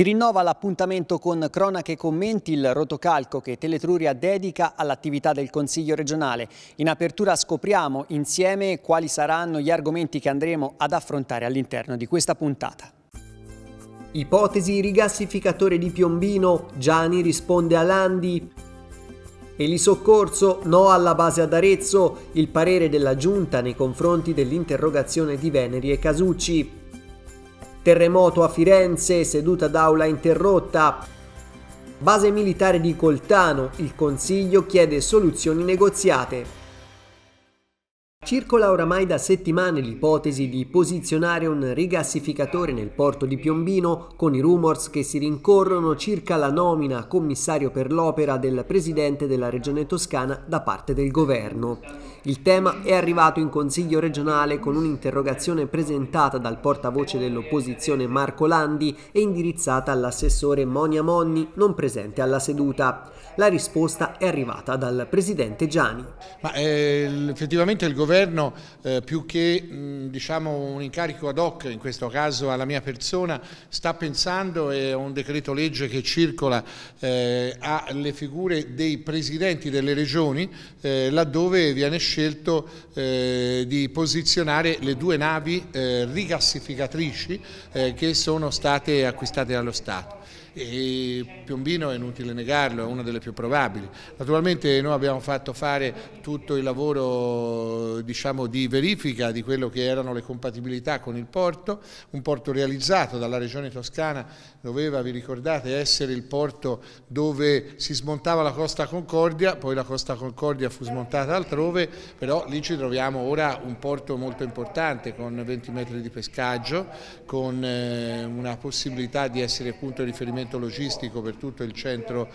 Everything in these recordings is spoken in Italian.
Si rinnova l'appuntamento con Cronache e Commenti, il rotocalco che Teletruria dedica all'attività del Consiglio regionale. In apertura scopriamo insieme quali saranno gli argomenti che andremo ad affrontare all'interno di questa puntata. Ipotesi rigassificatore di Piombino, Gianni risponde a Landi. Elisoccorso, no alla base ad Arezzo, il parere della Giunta nei confronti dell'interrogazione di Veneri e Casucci terremoto a Firenze, seduta d'aula interrotta. Base militare di Coltano, il Consiglio chiede soluzioni negoziate. Circola oramai da settimane l'ipotesi di posizionare un rigassificatore nel porto di Piombino, con i rumors che si rincorrono circa la nomina a commissario per l'opera del presidente della regione toscana da parte del governo. Il tema è arrivato in Consiglio regionale con un'interrogazione presentata dal portavoce dell'opposizione Marco Landi e indirizzata all'assessore Monia Monni, non presente alla seduta. La risposta è arrivata dal presidente Gianni. Ma, eh, effettivamente il governo, eh, più che mh, diciamo un incarico ad hoc, in questo caso alla mia persona, sta pensando, è un decreto legge che circola, eh, alle figure dei presidenti delle regioni, eh, laddove viene scelto scelto eh, di posizionare le due navi eh, rigassificatrici eh, che sono state acquistate dallo Stato e Piombino è inutile negarlo, è una delle più probabili. Naturalmente noi abbiamo fatto fare tutto il lavoro diciamo, di verifica di quello che erano le compatibilità con il porto, un porto realizzato dalla regione toscana, doveva, vi ricordate, essere il porto dove si smontava la Costa Concordia, poi la Costa Concordia fu smontata altrove, però lì ci troviamo ora un porto molto importante con 20 metri di pescaggio, con eh, una possibilità di essere punto di riferimento coordinamento logistico per tutto il centro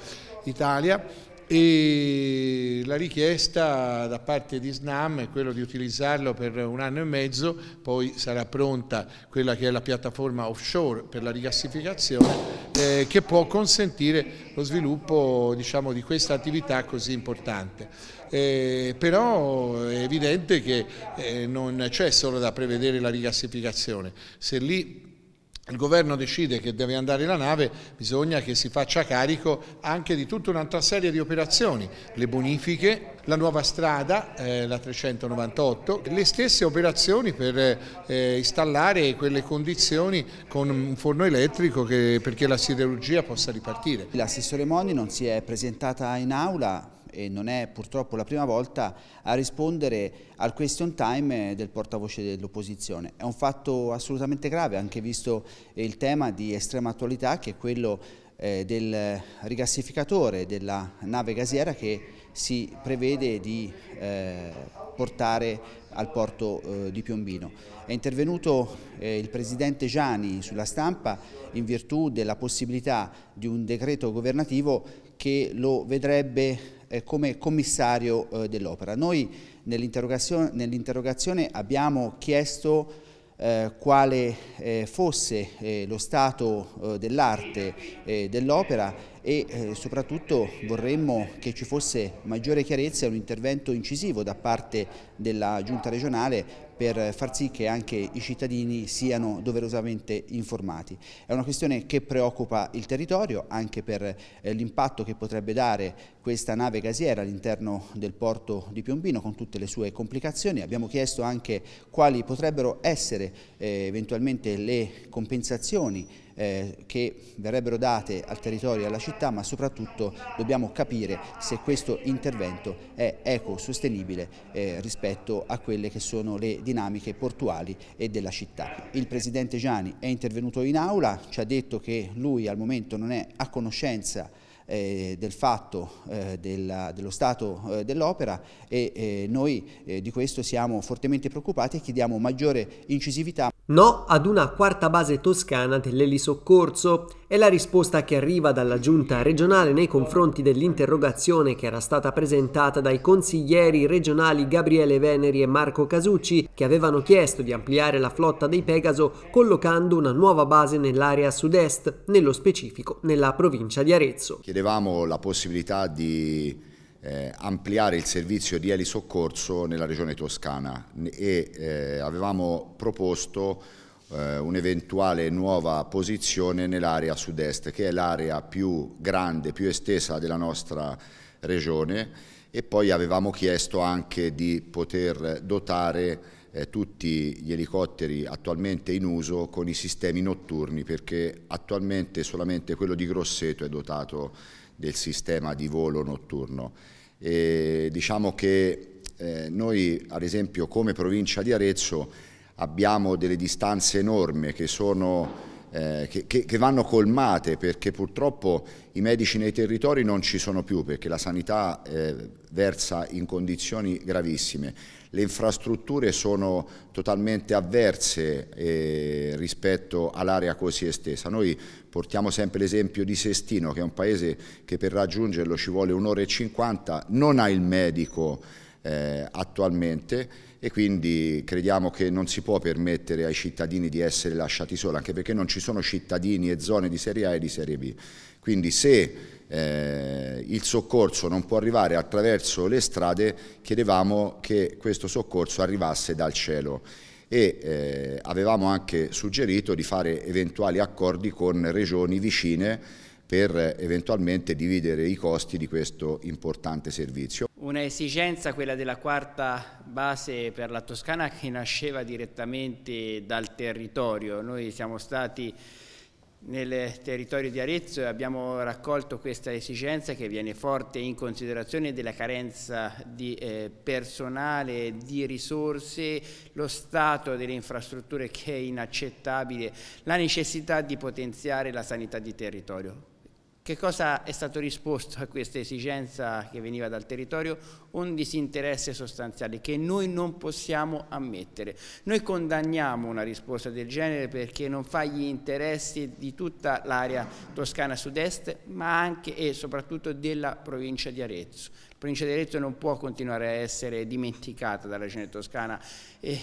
Italia e la richiesta da parte di SNAM è quella di utilizzarlo per un anno e mezzo, poi sarà pronta quella che è la piattaforma offshore per la rigassificazione eh, che può consentire lo sviluppo diciamo, di questa attività così importante. Eh, però è evidente che eh, non c'è solo da prevedere la rigassificazione, se lì il governo decide che deve andare la nave, bisogna che si faccia carico anche di tutta un'altra serie di operazioni, le bonifiche, la nuova strada, eh, la 398, le stesse operazioni per eh, installare quelle condizioni con un forno elettrico che, perché la siderurgia possa ripartire. L'assessore Moni non si è presentata in aula e non è purtroppo la prima volta a rispondere al question time del portavoce dell'opposizione. È un fatto assolutamente grave, anche visto il tema di estrema attualità che è quello eh, del rigassificatore della nave gasiera che si prevede di eh, portare al porto eh, di Piombino. È intervenuto il Presidente Gianni sulla stampa in virtù della possibilità di un decreto governativo che lo vedrebbe eh, come commissario eh, dell'opera. Noi nell'interrogazione nell abbiamo chiesto eh, quale eh, fosse eh, lo stato eh, dell'arte dell'opera e eh, soprattutto vorremmo che ci fosse maggiore chiarezza e un intervento incisivo da parte della giunta regionale per far sì che anche i cittadini siano doverosamente informati. È una questione che preoccupa il territorio anche per eh, l'impatto che potrebbe dare questa nave gasiera all'interno del porto di Piombino con tutte le sue complicazioni. Abbiamo chiesto anche quali potrebbero essere eh, eventualmente le compensazioni eh, che verrebbero date al territorio e alla città, ma soprattutto dobbiamo capire se questo intervento è ecosostenibile eh, rispetto a quelle che sono le dinamiche portuali e della città. Il Presidente Gianni è intervenuto in aula, ci ha detto che lui al momento non è a conoscenza eh, del fatto eh, della, dello stato eh, dell'opera e eh, noi eh, di questo siamo fortemente preoccupati e chiediamo maggiore incisività. No ad una quarta base toscana dell'elisoccorso è la risposta che arriva dalla giunta regionale nei confronti dell'interrogazione che era stata presentata dai consiglieri regionali Gabriele Veneri e Marco Casucci che avevano chiesto di ampliare la flotta dei Pegaso collocando una nuova base nell'area sud-est, nello specifico nella provincia di Arezzo. Chiedevamo la possibilità di eh, ampliare il servizio di elisoccorso nella regione toscana e eh, avevamo proposto eh, un'eventuale nuova posizione nell'area sud-est, che è l'area più grande, più estesa della nostra regione e poi avevamo chiesto anche di poter dotare eh, tutti gli elicotteri attualmente in uso con i sistemi notturni perché attualmente solamente quello di Grosseto è dotato del sistema di volo notturno. E diciamo che eh, noi ad esempio come provincia di Arezzo abbiamo delle distanze enormi che, sono, eh, che, che, vanno colmate perché purtroppo i medici nei territori non ci sono più perché la sanità eh, versa in condizioni gravissime. Le infrastrutture sono totalmente avverse eh, rispetto all'area così estesa. Noi portiamo sempre l'esempio di Sestino, che è un paese che per raggiungerlo ci vuole un'ora e cinquanta, non ha il medico eh, attualmente e quindi crediamo che non si può permettere ai cittadini di essere lasciati soli, anche perché non ci sono cittadini e zone di serie A e di serie B. Quindi se eh, il soccorso non può arrivare attraverso le strade, chiedevamo che questo soccorso arrivasse dal cielo e eh, avevamo anche suggerito di fare eventuali accordi con regioni vicine per eh, eventualmente dividere i costi di questo importante servizio una esigenza, quella della quarta base per la Toscana, che nasceva direttamente dal territorio. Noi siamo stati nel territorio di Arezzo e abbiamo raccolto questa esigenza che viene forte in considerazione della carenza di eh, personale, di risorse, lo stato delle infrastrutture che è inaccettabile, la necessità di potenziare la sanità di territorio. Che cosa è stato risposto a questa esigenza che veniva dal territorio? Un disinteresse sostanziale che noi non possiamo ammettere. Noi condanniamo una risposta del genere perché non fa gli interessi di tutta l'area toscana sud-est, ma anche e soprattutto della provincia di Arezzo. La provincia di Arezzo non può continuare a essere dimenticata dalla regione toscana. E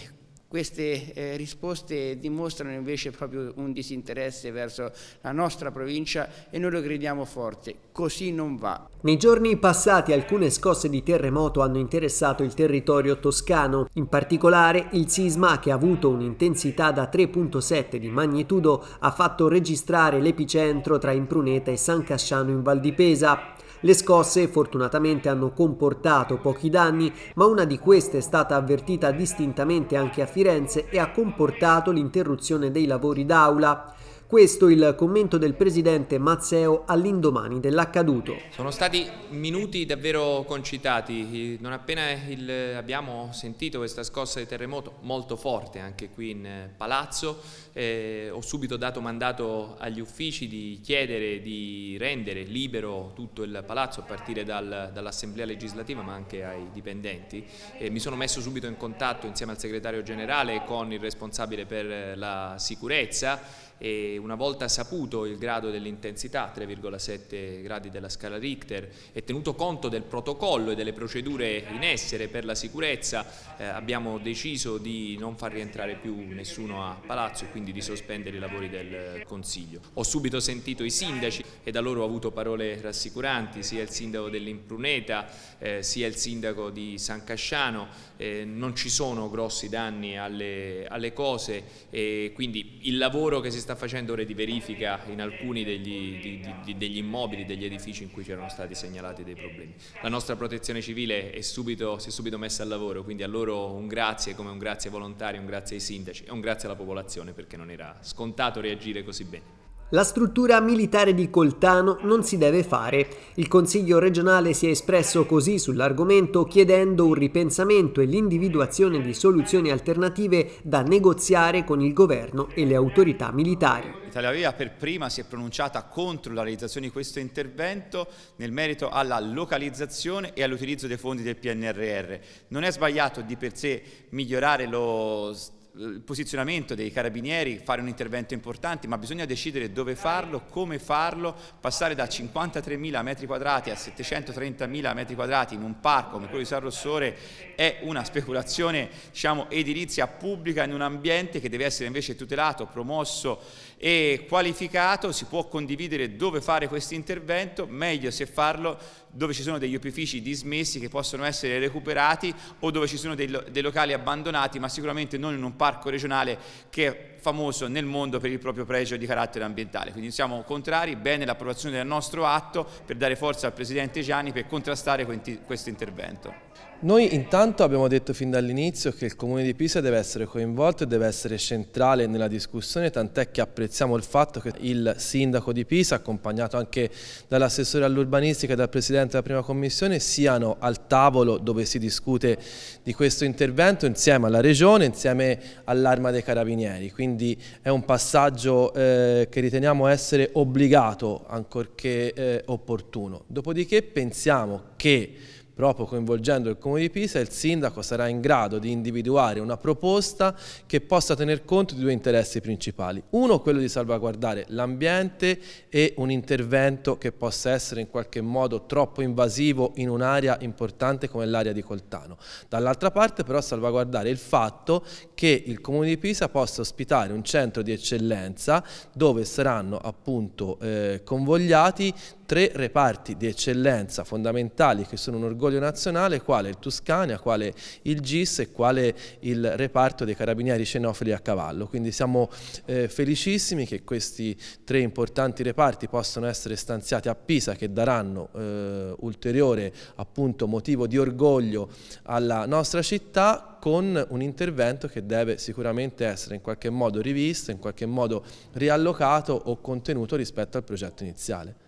queste eh, risposte dimostrano invece proprio un disinteresse verso la nostra provincia e noi lo gridiamo forte, così non va. Nei giorni passati alcune scosse di terremoto hanno interessato il territorio toscano, in particolare il sisma che ha avuto un'intensità da 3.7 di magnitudo ha fatto registrare l'epicentro tra Impruneta e San Casciano in Val di Pesa. Le scosse fortunatamente hanno comportato pochi danni, ma una di queste è stata avvertita distintamente anche a Firenze e ha comportato l'interruzione dei lavori d'aula. Questo il commento del presidente Mazzeo all'indomani dell'accaduto. Sono stati minuti davvero concitati, non appena il, abbiamo sentito questa scossa di terremoto molto forte anche qui in eh, palazzo, eh, ho subito dato mandato agli uffici di chiedere di rendere libero tutto il palazzo a partire dal, dall'assemblea legislativa ma anche ai dipendenti. Eh, mi sono messo subito in contatto insieme al segretario generale e con il responsabile per eh, la sicurezza e una volta saputo il grado dell'intensità, 3,7 gradi della scala Richter, e tenuto conto del protocollo e delle procedure in essere per la sicurezza, eh, abbiamo deciso di non far rientrare più nessuno a Palazzo e quindi di sospendere i lavori del eh, Consiglio. Ho subito sentito i sindaci e da loro ho avuto parole rassicuranti, sia il sindaco dell'Impruneta eh, sia il sindaco di San Casciano, eh, non ci sono grossi danni alle, alle cose e quindi il lavoro che si sta sta facendo ore di verifica in alcuni degli, di, di, degli immobili, degli edifici in cui c'erano stati segnalati dei problemi. La nostra protezione civile subito, si è subito messa al lavoro, quindi a loro un grazie come un grazie volontario, un grazie ai sindaci e un grazie alla popolazione perché non era scontato reagire così bene. La struttura militare di Coltano non si deve fare. Il Consiglio regionale si è espresso così sull'argomento chiedendo un ripensamento e l'individuazione di soluzioni alternative da negoziare con il governo e le autorità militari. Italia Viva per prima si è pronunciata contro la realizzazione di questo intervento nel merito alla localizzazione e all'utilizzo dei fondi del PNRR. Non è sbagliato di per sé migliorare lo stato eh, il posizionamento dei carabinieri, fare un intervento importante, ma bisogna decidere dove farlo, come farlo, passare da 53.000 metri quadrati a 730.000 metri quadrati in un parco come quello di San Rossore è una speculazione diciamo, edilizia pubblica in un ambiente che deve essere invece tutelato, promosso e qualificato si può condividere dove fare questo intervento, meglio se farlo dove ci sono degli opifici dismessi che possono essere recuperati o dove ci sono dei, locali abbandonati, ma sicuramente non in un parco regionale che famoso nel mondo per il proprio pregio di carattere ambientale. Quindi siamo contrari, bene l'approvazione del nostro atto per dare forza al Presidente Gianni per contrastare questo intervento. Noi intanto abbiamo detto fin dall'inizio che il Comune di Pisa deve essere coinvolto e deve essere centrale nella discussione, tant'è che apprezziamo il fatto che il Sindaco di Pisa, accompagnato anche dall'assessore all'urbanistica e dal Presidente della Prima Commissione, siano al tavolo dove si discute di questo intervento insieme alla Regione, insieme all'Arma dei Carabinieri. Quindi quindi è un passaggio eh, che riteniamo essere obbligato ancorché eh, opportuno. Dopodiché pensiamo che proprio coinvolgendo il Comune di Pisa, il Sindaco sarà in grado di individuare una proposta che possa tener conto di due interessi principali. Uno, quello di salvaguardare l'ambiente e un intervento che possa essere in qualche modo troppo invasivo in un'area importante come l'area di Coltano. Dall'altra parte però salvaguardare il fatto che il Comune di Pisa possa ospitare un centro di eccellenza dove saranno appunto eh, convogliati tre reparti di eccellenza fondamentali locali che sono un orgoglio nazionale, quale il Tuscania, quale il GIS e quale il reparto dei carabinieri cenofili a cavallo. Quindi siamo eh, felicissimi che questi tre importanti reparti possano essere stanziati a Pisa che daranno eh, ulteriore appunto, motivo di orgoglio alla nostra città con un intervento che deve sicuramente essere in qualche modo rivisto, in qualche modo riallocato o contenuto rispetto al progetto iniziale.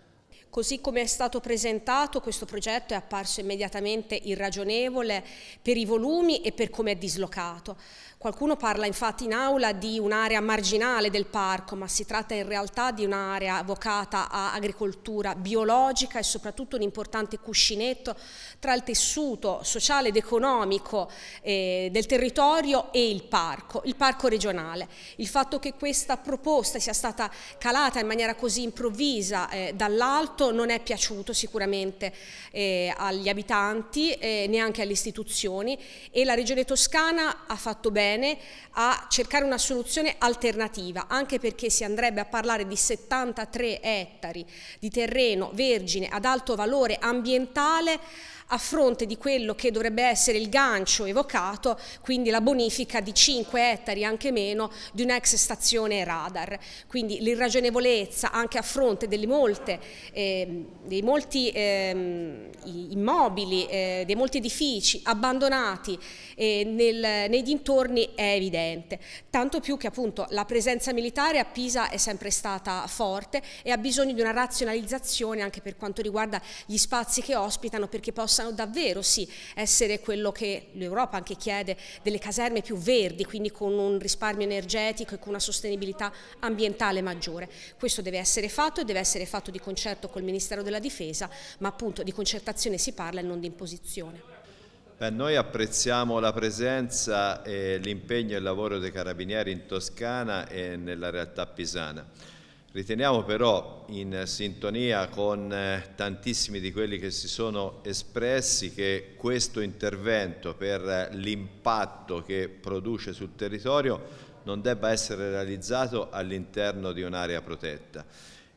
Così come è stato presentato, questo progetto è apparso immediatamente irragionevole per i volumi e per come è dislocato. Qualcuno parla infatti in aula di un'area marginale del parco, ma si tratta in realtà di un'area vocata a agricoltura biologica e soprattutto un importante cuscinetto tra il tessuto sociale ed economico eh, del territorio e il parco, il parco regionale. Il fatto che questa proposta sia stata calata in maniera così improvvisa eh, dall'alto progetto non è piaciuto sicuramente eh, agli abitanti, eh, neanche alle istituzioni e la Regione Toscana ha fatto bene a cercare una soluzione alternativa, anche perché si andrebbe a parlare di 73 ettari di terreno vergine ad alto valore ambientale a fronte di quello che dovrebbe essere il gancio evocato, quindi la bonifica di 5 ettari, anche meno, di un'ex stazione radar. Quindi l'irragionevolezza anche a fronte molte, eh, dei molti eh, immobili, eh, dei molti edifici abbandonati eh, nel, nei dintorni è evidente, tanto più che appunto la presenza militare a Pisa è sempre stata forte e ha bisogno di una razionalizzazione anche per quanto riguarda gli spazi che ospitano perché possa possano davvero sì essere quello che l'Europa anche chiede, delle caserme più verdi, quindi con un risparmio energetico e con una sostenibilità ambientale maggiore. Questo deve essere fatto e deve essere fatto di concerto col Ministero della Difesa, ma appunto di concertazione si parla e non di imposizione. Beh, noi apprezziamo la presenza, l'impegno e il lavoro dei carabinieri in Toscana e nella realtà pisana. Riteniamo però in sintonia con eh, tantissimi di quelli che si sono espressi che questo intervento per eh, l'impatto che produce sul territorio non debba essere realizzato all'interno di un'area protetta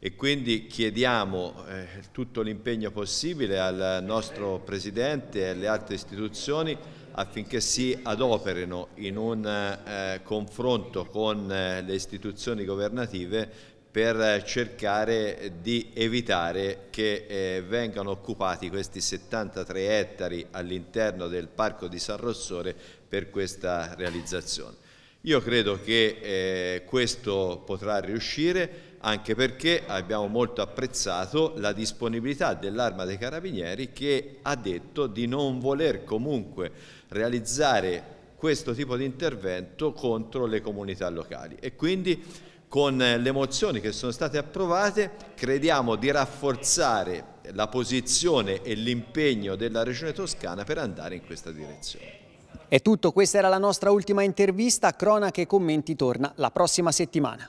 e quindi chiediamo eh, tutto l'impegno possibile al nostro Presidente e alle altre istituzioni affinché si adoperino in un eh, confronto con eh, le istituzioni governative per cercare di evitare che eh, vengano occupati questi 73 ettari all'interno del Parco di San Rossore per questa realizzazione. Io credo che eh, questo potrà riuscire anche perché abbiamo molto apprezzato la disponibilità dell'Arma dei Carabinieri che ha detto di non voler comunque realizzare questo tipo di intervento contro le comunità locali e quindi con eh, le mozioni che sono state approvate crediamo di rafforzare la posizione e l'impegno della Regione Toscana per andare in questa direzione. È tutto, questa era la nostra ultima intervista, cronache e commenti torna la prossima settimana.